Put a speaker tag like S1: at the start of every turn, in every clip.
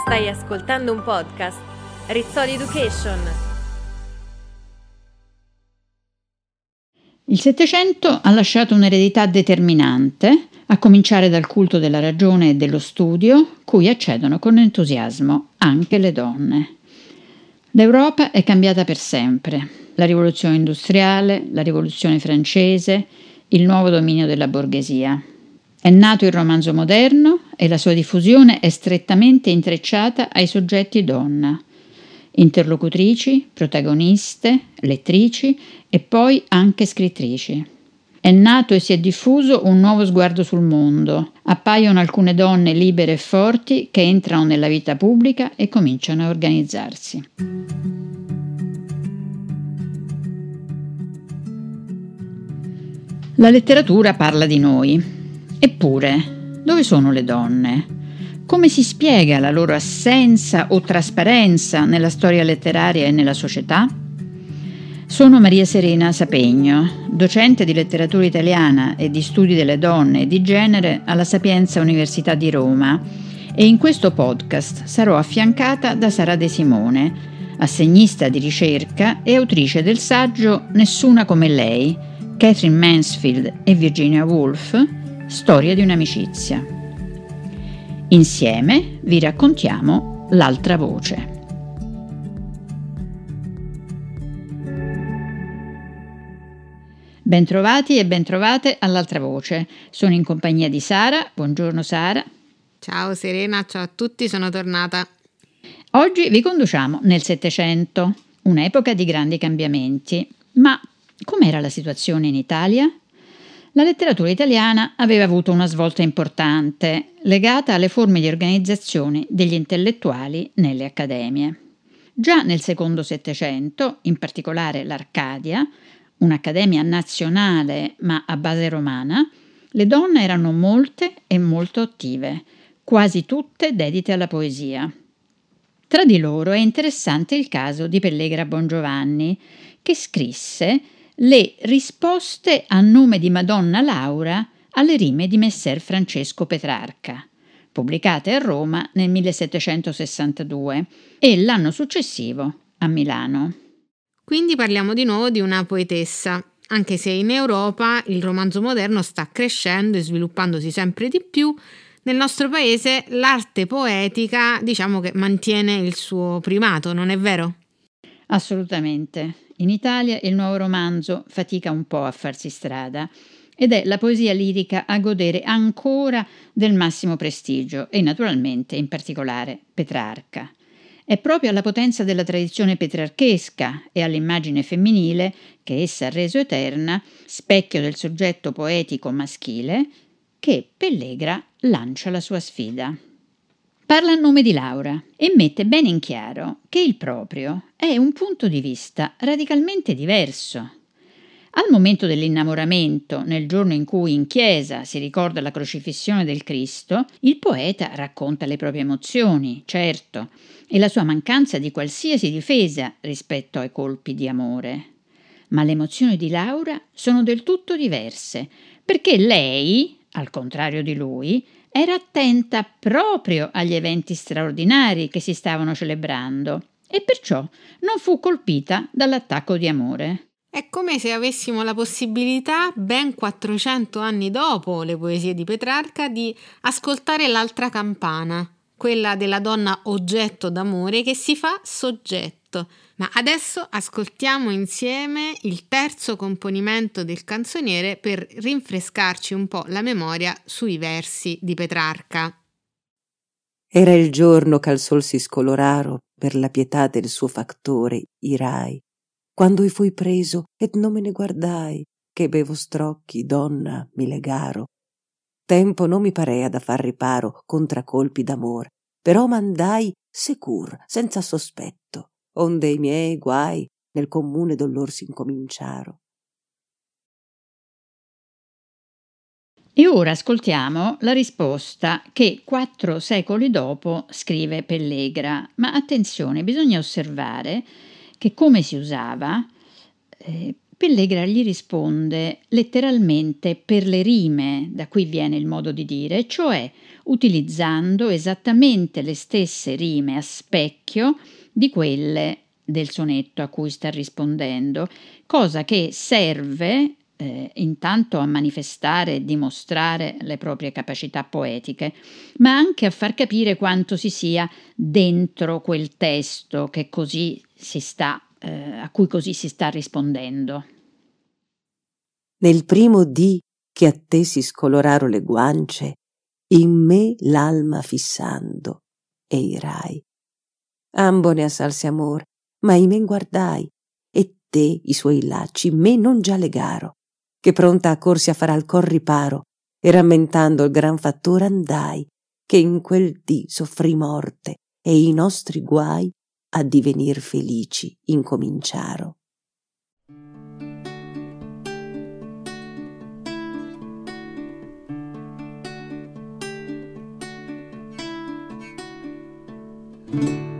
S1: Stai ascoltando un podcast Rizzoli Education.
S2: Il Settecento ha lasciato un'eredità determinante, a cominciare dal culto della ragione e dello studio, cui accedono con entusiasmo anche le donne. L'Europa è cambiata per sempre. La rivoluzione industriale, la rivoluzione francese, il nuovo dominio della borghesia. È nato il romanzo moderno e la sua diffusione è strettamente intrecciata ai soggetti donna, interlocutrici, protagoniste, lettrici e poi anche scrittrici. È nato e si è diffuso un nuovo sguardo sul mondo. Appaiono alcune donne libere e forti che entrano nella vita pubblica e cominciano a organizzarsi. La letteratura parla di noi. Eppure, dove sono le donne? Come si spiega la loro assenza o trasparenza nella storia letteraria e nella società? Sono Maria Serena Sapegno, docente di letteratura italiana e di studi delle donne e di genere alla Sapienza Università di Roma e in questo podcast sarò affiancata da Sara De Simone, assegnista di ricerca e autrice del saggio Nessuna come lei, Catherine Mansfield e Virginia Woolf, Storia di un'amicizia. Insieme vi raccontiamo l'altra voce. Bentrovati e bentrovate all'altra voce. Sono in compagnia di Sara. Buongiorno Sara. Ciao Serena, ciao a tutti, sono tornata. Oggi vi conduciamo nel Settecento, un'epoca di grandi cambiamenti. Ma com'era la situazione in Italia? La letteratura italiana aveva avuto una svolta importante, legata alle forme di organizzazione degli intellettuali nelle accademie. Già nel secondo Settecento, in particolare l'Arcadia, un'accademia nazionale ma a base romana, le donne erano molte e molto attive, quasi tutte dedite alla poesia. Tra di loro è interessante il caso di Pellegra Bongiovanni, che scrisse le risposte a nome di Madonna Laura alle rime di Messer Francesco Petrarca, pubblicate a Roma nel 1762 e l'anno successivo a Milano.
S3: Quindi parliamo di nuovo di una poetessa, anche se in Europa il romanzo moderno sta crescendo e sviluppandosi sempre di più, nel nostro paese l'arte poetica diciamo che mantiene il suo primato, non è vero? Assolutamente.
S2: In Italia il nuovo romanzo fatica un po' a farsi strada ed è la poesia lirica a godere ancora del massimo prestigio e naturalmente in particolare Petrarca. È proprio alla potenza della tradizione petrarchesca e all'immagine femminile, che essa ha reso eterna, specchio del soggetto poetico maschile, che Pellegra lancia la sua sfida parla a nome di Laura e mette bene in chiaro che il proprio è un punto di vista radicalmente diverso. Al momento dell'innamoramento, nel giorno in cui in chiesa si ricorda la crocifissione del Cristo, il poeta racconta le proprie emozioni, certo, e la sua mancanza di qualsiasi difesa rispetto ai colpi di amore. Ma le emozioni di Laura sono del tutto diverse, perché lei, al contrario di lui, era attenta proprio agli eventi straordinari che si stavano celebrando e perciò non fu colpita dall'attacco
S3: di amore. È come se avessimo la possibilità, ben 400 anni dopo le poesie di Petrarca, di ascoltare l'altra campana, quella della donna oggetto d'amore che si fa soggetto, ma adesso ascoltiamo insieme il terzo componimento del canzoniere per rinfrescarci un po' la memoria sui versi di Petrarca.
S1: Era il giorno che al sol si scoloraro per la pietà del suo factore irai. Quando i fui preso ed non me ne guardai, che bevo strocchi, donna, mi legaro. Tempo non mi parea da far riparo contra colpi d'amor, però mandai secur, senza sospetto onde i miei guai nel comune
S2: dolor s'incominciaro E ora ascoltiamo la risposta che quattro secoli dopo scrive Pellegra, ma attenzione, bisogna osservare che come si usava, eh, Pellegra gli risponde letteralmente per le rime, da qui viene il modo di dire, cioè utilizzando esattamente le stesse rime a specchio di quelle del sonetto a cui sta rispondendo, cosa che serve eh, intanto a manifestare e dimostrare le proprie capacità poetiche, ma anche a far capire quanto si sia dentro quel testo sta, eh, a cui così si sta rispondendo.
S1: Nel primo dì che a te si scolorarono le guance, in me l'alma fissando, e irai ambo ne assalse amor, ma i men guardai, e te i suoi lacci me non già legaro, che pronta a corsi a far al cor riparo, e rammentando il gran fattore andai, che in quel dì soffrì morte, e i nostri guai a divenir felici incominciaro.
S3: thank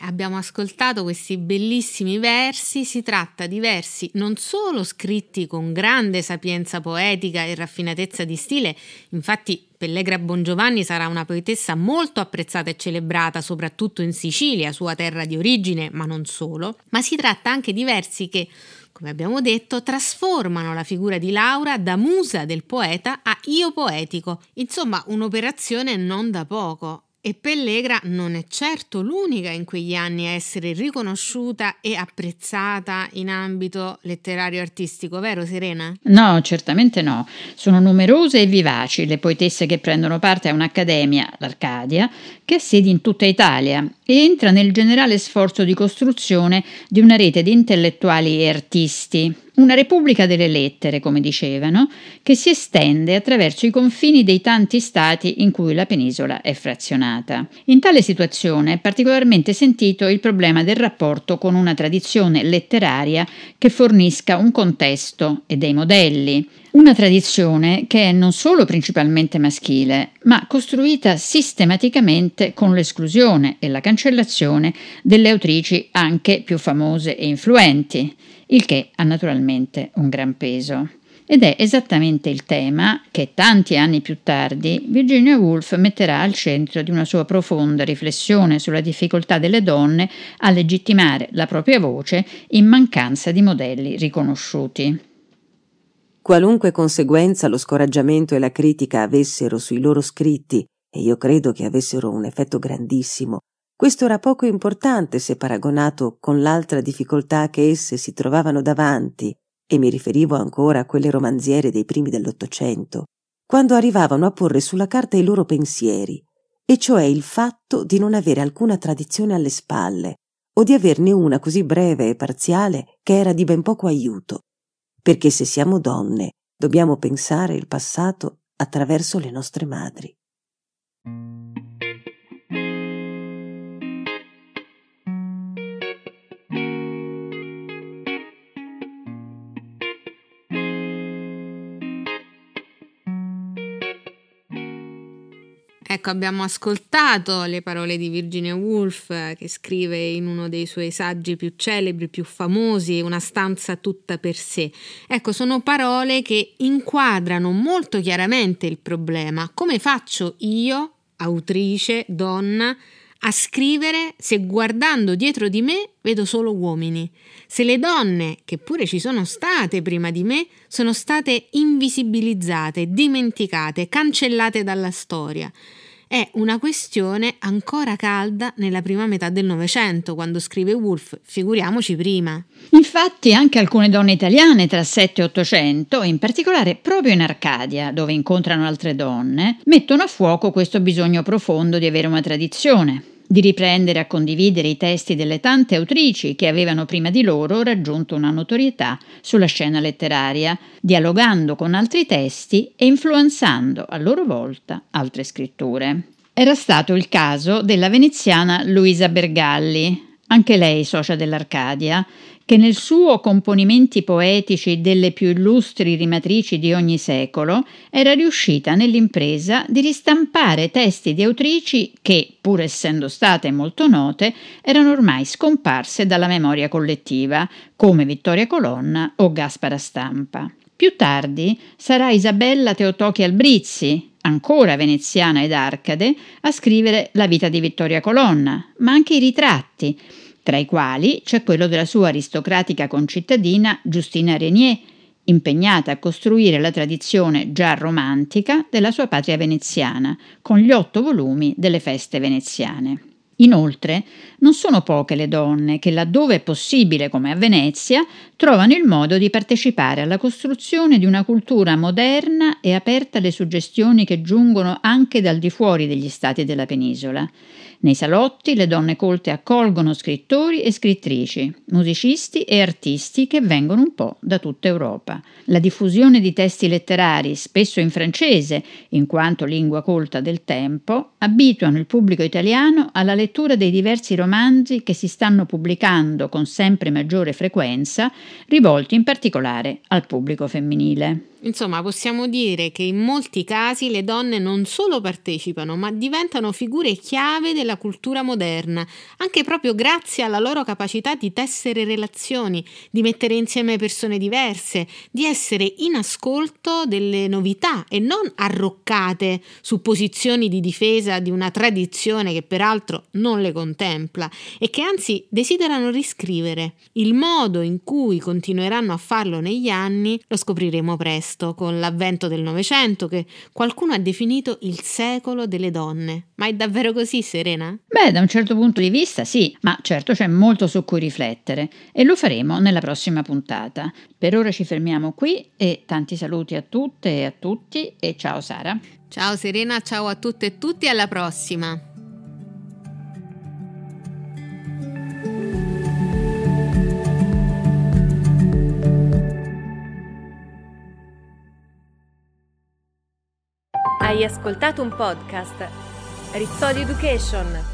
S3: abbiamo ascoltato questi bellissimi versi, si tratta di versi non solo scritti con grande sapienza poetica e raffinatezza di stile, infatti Pellegra Bongiovanni sarà una poetessa molto apprezzata e celebrata, soprattutto in Sicilia, sua terra di origine, ma non solo, ma si tratta anche di versi che come abbiamo detto, trasformano la figura di Laura da musa del poeta a io poetico, insomma un'operazione non da poco. E Pellegra non è certo l'unica in quegli anni a essere riconosciuta e apprezzata in ambito letterario-artistico, vero Serena?
S2: No, certamente no. Sono numerose e vivaci le poetesse che prendono parte a un'accademia, l'Arcadia, che ha sedi in tutta Italia e entra nel generale sforzo di costruzione di una rete di intellettuali e artisti una repubblica delle lettere, come dicevano, che si estende attraverso i confini dei tanti stati in cui la penisola è frazionata. In tale situazione è particolarmente sentito il problema del rapporto con una tradizione letteraria che fornisca un contesto e dei modelli. Una tradizione che è non solo principalmente maschile, ma costruita sistematicamente con l'esclusione e la cancellazione delle autrici anche più famose e influenti, il che ha naturalmente un gran peso. Ed è esattamente il tema che tanti anni più tardi Virginia Woolf metterà al centro di una sua profonda riflessione sulla difficoltà delle donne a legittimare la propria voce in mancanza di modelli riconosciuti. Qualunque
S1: conseguenza lo scoraggiamento e la critica avessero sui loro scritti, e io credo che avessero un effetto grandissimo, questo era poco importante se paragonato con l'altra difficoltà che esse si trovavano davanti, e mi riferivo ancora a quelle romanziere dei primi dell'Ottocento, quando arrivavano a porre sulla carta i loro pensieri, e cioè il fatto di non avere alcuna tradizione alle spalle, o di averne una così breve e parziale che era di ben poco aiuto perché se siamo donne dobbiamo pensare il passato attraverso le nostre madri.
S3: Ecco, abbiamo ascoltato le parole di Virginia Woolf eh, che scrive in uno dei suoi saggi più celebri, più famosi, Una stanza tutta per sé. Ecco, sono parole che inquadrano molto chiaramente il problema. Come faccio io, autrice, donna, a scrivere se guardando dietro di me vedo solo uomini, se le donne, che pure ci sono state prima di me, sono state invisibilizzate, dimenticate, cancellate dalla storia è una questione ancora calda nella prima metà del Novecento, quando scrive Woolf, figuriamoci prima.
S2: Infatti anche alcune donne italiane tra 7 e 800, in particolare proprio in Arcadia, dove incontrano altre donne, mettono a fuoco questo bisogno profondo di avere una tradizione di riprendere a condividere i testi delle tante autrici che avevano prima di loro raggiunto una notorietà sulla scena letteraria, dialogando con altri testi e influenzando a loro volta altre scritture. Era stato il caso della veneziana Luisa Bergalli, anche lei socia dell'Arcadia, che nel suo componimenti poetici delle più illustri rimatrici di ogni secolo era riuscita nell'impresa di ristampare testi di autrici che, pur essendo state molto note, erano ormai scomparse dalla memoria collettiva, come Vittoria Colonna o Gaspara Stampa. Più tardi sarà Isabella Teotochi Albrizzi, ancora veneziana ed arcade, a scrivere la vita di Vittoria Colonna, ma anche i ritratti, tra i quali c'è quello della sua aristocratica concittadina Giustina Renier, impegnata a costruire la tradizione già romantica della sua patria veneziana, con gli otto volumi delle feste veneziane. Inoltre, non sono poche le donne che, laddove è possibile, come a Venezia, trovano il modo di partecipare alla costruzione di una cultura moderna e aperta alle suggestioni che giungono anche dal di fuori degli stati della penisola. Nei salotti le donne colte accolgono scrittori e scrittrici, musicisti e artisti che vengono un po' da tutta Europa. La diffusione di testi letterari, spesso in francese, in quanto lingua colta del tempo, abituano il pubblico italiano alla lettura dei diversi romanzi che si stanno pubblicando con sempre maggiore frequenza, rivolti in particolare al pubblico femminile.
S3: Insomma, possiamo dire che in molti casi le donne non solo partecipano, ma diventano figure chiave della cultura moderna, anche proprio grazie alla loro capacità di tessere relazioni, di mettere insieme persone diverse, di essere in ascolto delle novità e non arroccate su posizioni di difesa di una tradizione che peraltro non le contempla e che anzi desiderano riscrivere. Il modo in cui continueranno a farlo negli anni lo scopriremo presto presto con l'avvento del Novecento, che qualcuno ha definito il secolo delle donne. Ma è davvero così, Serena?
S2: Beh, da un certo punto di vista sì, ma certo c'è molto su cui riflettere e lo faremo nella prossima puntata. Per ora ci fermiamo qui e tanti saluti a
S3: tutte e a tutti e ciao Sara. Ciao Serena, ciao a tutte e tutti, e alla prossima!
S1: ascoltato un podcast Rizzoli
S3: Education.